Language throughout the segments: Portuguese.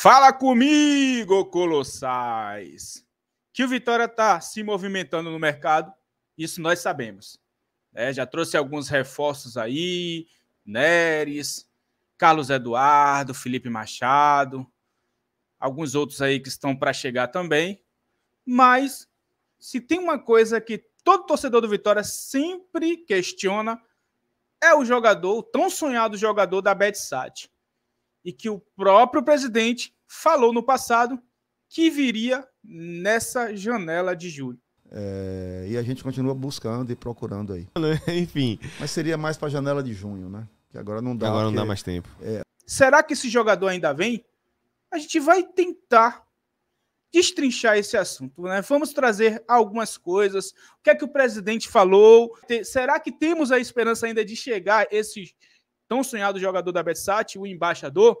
Fala comigo, Colossais! Que o Vitória está se movimentando no mercado, isso nós sabemos. É, já trouxe alguns reforços aí, Neres, Carlos Eduardo, Felipe Machado, alguns outros aí que estão para chegar também. Mas se tem uma coisa que todo torcedor do Vitória sempre questiona, é o jogador, o tão sonhado jogador da Betsat e que o próprio presidente falou no passado que viria nessa janela de julho. É, e a gente continua buscando e procurando aí. Enfim. Mas seria mais para a janela de junho, né? Que agora não dá. Agora não dá mais tempo. É. Será que esse jogador ainda vem? A gente vai tentar destrinchar esse assunto, né? Vamos trazer algumas coisas. O que é que o presidente falou? Será que temos a esperança ainda de chegar esse tão sonhado jogador da Betsat, o embaixador.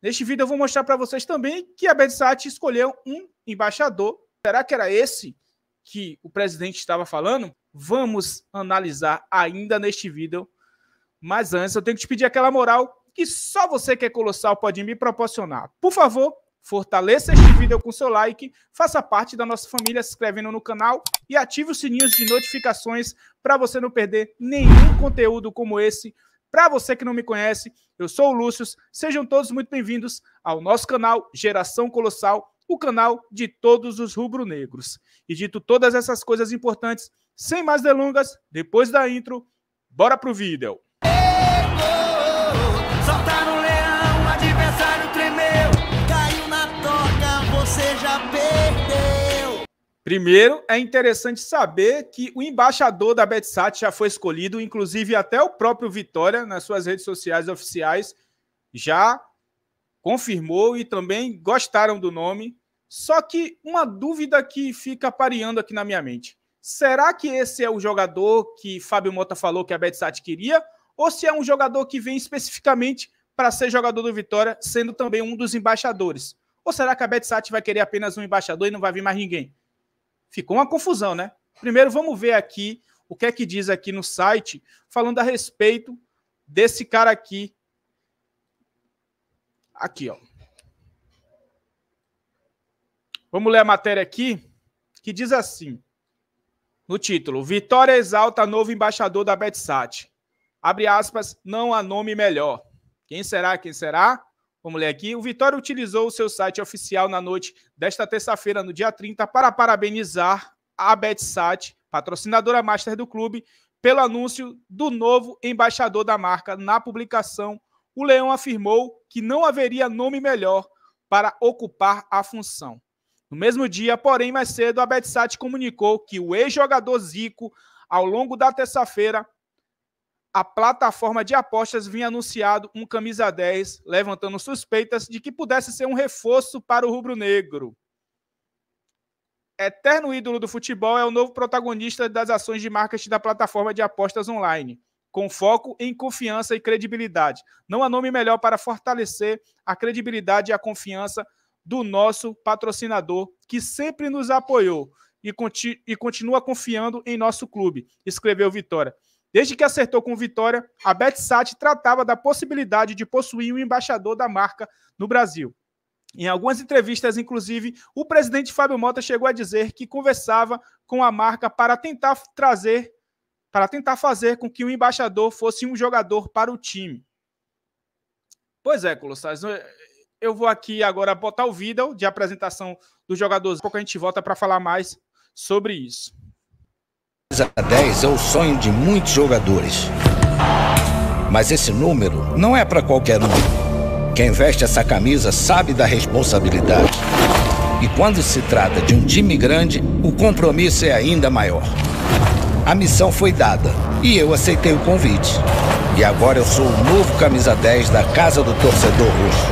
Neste vídeo eu vou mostrar para vocês também que a Betsat escolheu um embaixador. Será que era esse que o presidente estava falando? Vamos analisar ainda neste vídeo. Mas antes eu tenho que te pedir aquela moral que só você que é colossal pode me proporcionar. Por favor, Fortaleça este vídeo com seu like, faça parte da nossa família se inscrevendo no canal e ative os sininhos de notificações para você não perder nenhum conteúdo como esse para você que não me conhece, eu sou o Lúcio. Sejam todos muito bem-vindos ao nosso canal Geração Colossal, o canal de todos os rubro-negros. E dito todas essas coisas importantes, sem mais delongas, depois da intro, bora pro vídeo. Primeiro, é interessante saber que o embaixador da BetSat já foi escolhido, inclusive até o próprio Vitória, nas suas redes sociais oficiais, já confirmou e também gostaram do nome. Só que uma dúvida que fica pareando aqui na minha mente: será que esse é o jogador que Fábio Mota falou que a BetSat queria? Ou se é um jogador que vem especificamente para ser jogador do Vitória, sendo também um dos embaixadores? Ou será que a BetSat vai querer apenas um embaixador e não vai vir mais ninguém? ficou uma confusão, né? Primeiro, vamos ver aqui o que é que diz aqui no site, falando a respeito desse cara aqui. Aqui, ó. Vamos ler a matéria aqui, que diz assim, no título, Vitória exalta novo embaixador da Betsat. Abre aspas, não há nome melhor. Quem será, quem será? Vamos ler aqui. O Vitória utilizou o seu site oficial na noite desta terça-feira, no dia 30, para parabenizar a BetSat, patrocinadora master do clube, pelo anúncio do novo embaixador da marca. Na publicação, o Leão afirmou que não haveria nome melhor para ocupar a função. No mesmo dia, porém, mais cedo, a BetSat comunicou que o ex-jogador Zico, ao longo da terça-feira, a plataforma de apostas vinha anunciado um camisa 10, levantando suspeitas de que pudesse ser um reforço para o rubro-negro. Eterno ídolo do futebol é o novo protagonista das ações de marketing da plataforma de apostas online, com foco em confiança e credibilidade. Não há nome melhor para fortalecer a credibilidade e a confiança do nosso patrocinador, que sempre nos apoiou e, continua confiando em nosso clube, escreveu Vitória. Desde que acertou com Vitória, a BetSat tratava da possibilidade de possuir um embaixador da marca no Brasil. Em algumas entrevistas, inclusive, o presidente Fábio Mota chegou a dizer que conversava com a marca para tentar trazer, para tentar fazer com que o embaixador fosse um jogador para o time. Pois é, Colossais, eu vou aqui agora botar o vídeo de apresentação do jogador. Daqui a pouco a gente volta para falar mais sobre isso camisa 10 é o sonho de muitos jogadores. Mas esse número não é para qualquer um. Quem veste essa camisa sabe da responsabilidade. E quando se trata de um time grande, o compromisso é ainda maior. A missão foi dada e eu aceitei o convite. E agora eu sou o novo camisa 10 da Casa do Torcedor Roxo.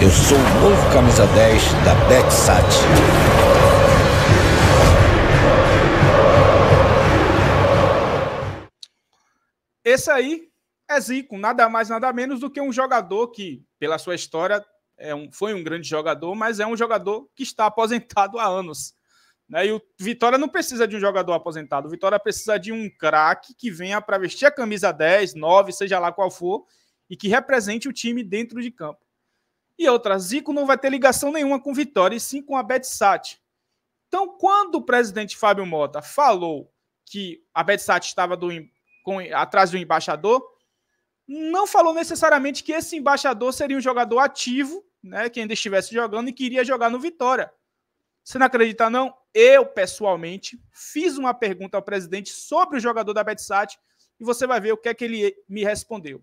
Eu sou o novo camisa 10 da BetSat. Esse aí é Zico, nada mais, nada menos do que um jogador que, pela sua história, é um, foi um grande jogador, mas é um jogador que está aposentado há anos. Né? E o Vitória não precisa de um jogador aposentado, o Vitória precisa de um craque que venha para vestir a camisa 10, 9, seja lá qual for, e que represente o time dentro de campo. E outra, Zico não vai ter ligação nenhuma com Vitória, e sim com a Betsat. Então, quando o presidente Fábio Mota falou que a Betsat estava do, com, atrás de um embaixador, não falou necessariamente que esse embaixador seria um jogador ativo, né, que ainda estivesse jogando e queria jogar no Vitória. Você não acredita, não? Eu, pessoalmente, fiz uma pergunta ao presidente sobre o jogador da Betsat e você vai ver o que é que ele me respondeu.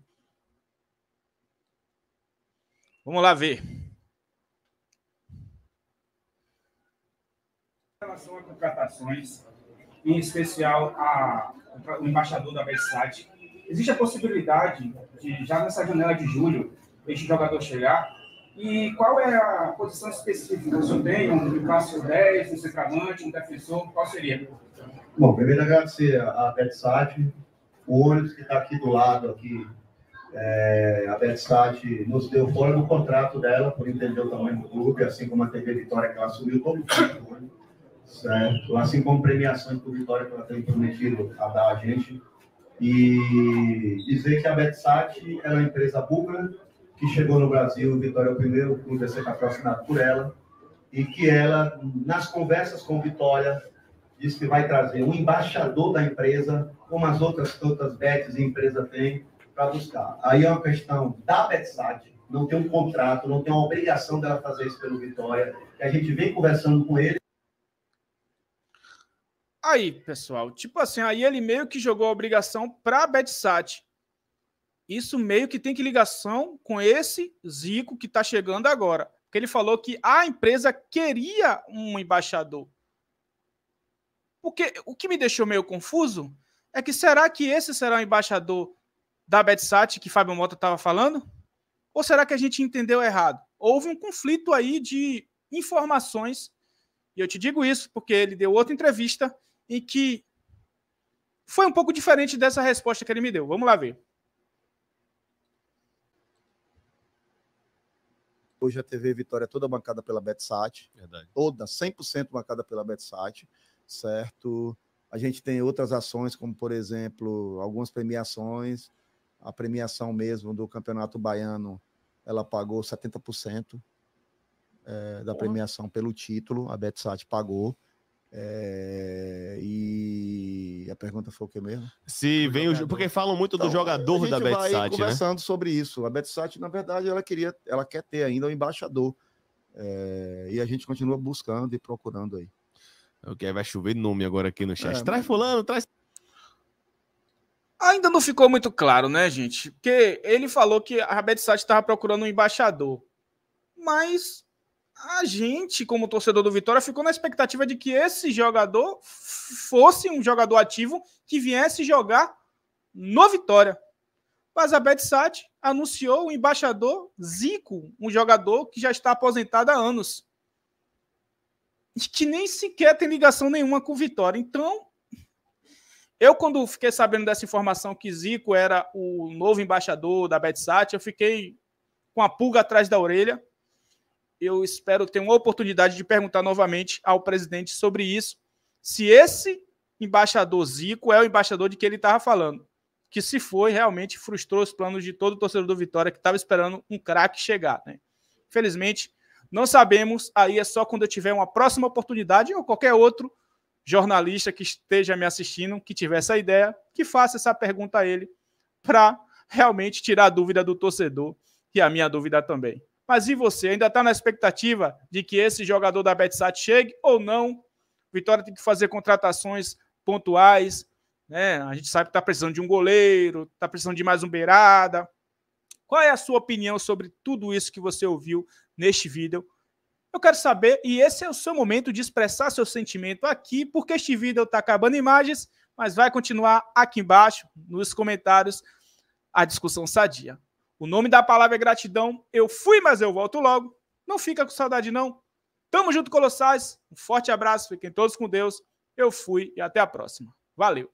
Vamos lá ver. Em relação a contratações, em especial a o embaixador da Betsat. Existe a possibilidade de, já nessa janela de julho, este jogador chegar? E qual é a posição específica que o senhor tem? Um passo 10, um centroavante, um defensor? Qual seria? Bom, primeiro agradecer a Betsat, o ônibus que está aqui do lado, aqui. É, a Betsat nos deu fora do contrato dela, por entender o tamanho do clube, assim como a TV Vitória, que ela assumiu todo o clube certo? Assim como premiações por vitória que ela tem prometido a dar a gente. E dizer que a BetSat é uma empresa pública que chegou no Brasil, Vitória é o primeiro clube a ser patrocinado por ela, e que ela, nas conversas com Vitória, disse que vai trazer um embaixador da empresa, como as outras tantas bets e empresa tem, para buscar. Aí é uma questão da BetSat, não tem um contrato, não tem uma obrigação dela fazer isso pelo Vitória, que a gente vem conversando com ele, Aí, pessoal, tipo assim, aí ele meio que jogou a obrigação para a Betsat. Isso meio que tem que ligação com esse Zico que está chegando agora. Porque ele falou que a empresa queria um embaixador. Porque o que me deixou meio confuso é que será que esse será o embaixador da Betsat que Fábio Mota estava falando? Ou será que a gente entendeu errado? Houve um conflito aí de informações. E eu te digo isso porque ele deu outra entrevista e que foi um pouco diferente dessa resposta que ele me deu. Vamos lá ver. Hoje a TV Vitória é toda bancada pela Betsat. Verdade. Toda, 100% bancada pela Betsat, certo? A gente tem outras ações, como, por exemplo, algumas premiações. A premiação mesmo do Campeonato Baiano, ela pagou 70% é, eh, da premiação pelo título. A Betsat pagou. É, e a pergunta foi o que mesmo? Se o vem jogador. o, porque falam muito então, do jogador da Betsat, né? conversando sobre isso. A Betsat, na verdade, ela queria, ela quer ter ainda um embaixador. É, e a gente continua buscando e procurando aí. Ok, vai chover nome agora aqui no chat. É, traz fulano, traz Ainda não ficou muito claro, né, gente? Porque ele falou que a Betsat estava procurando um embaixador. Mas a gente, como torcedor do Vitória, ficou na expectativa de que esse jogador fosse um jogador ativo que viesse jogar no Vitória. Mas a BetSat anunciou o embaixador Zico, um jogador que já está aposentado há anos. E que nem sequer tem ligação nenhuma com o Vitória. Então, eu, quando fiquei sabendo dessa informação que Zico era o novo embaixador da BetSat, eu fiquei com a pulga atrás da orelha eu espero ter uma oportunidade de perguntar novamente ao presidente sobre isso, se esse embaixador Zico é o embaixador de que ele estava falando. Que se foi, realmente frustrou os planos de todo o torcedor do Vitória que estava esperando um craque chegar. Né? Infelizmente, não sabemos, aí é só quando eu tiver uma próxima oportunidade ou qualquer outro jornalista que esteja me assistindo, que tiver essa ideia, que faça essa pergunta a ele para realmente tirar a dúvida do torcedor e a minha dúvida também. Mas e você? Ainda está na expectativa de que esse jogador da Betsat chegue ou não? Vitória tem que fazer contratações pontuais, né? A gente sabe que está precisando de um goleiro, está precisando de mais um beirada. Qual é a sua opinião sobre tudo isso que você ouviu neste vídeo? Eu quero saber, e esse é o seu momento de expressar seu sentimento aqui, porque este vídeo está acabando imagens, mas vai continuar aqui embaixo, nos comentários, a discussão sadia. O nome da palavra é gratidão. Eu fui, mas eu volto logo. Não fica com saudade, não. Tamo junto, Colossais. Um forte abraço. Fiquem todos com Deus. Eu fui e até a próxima. Valeu.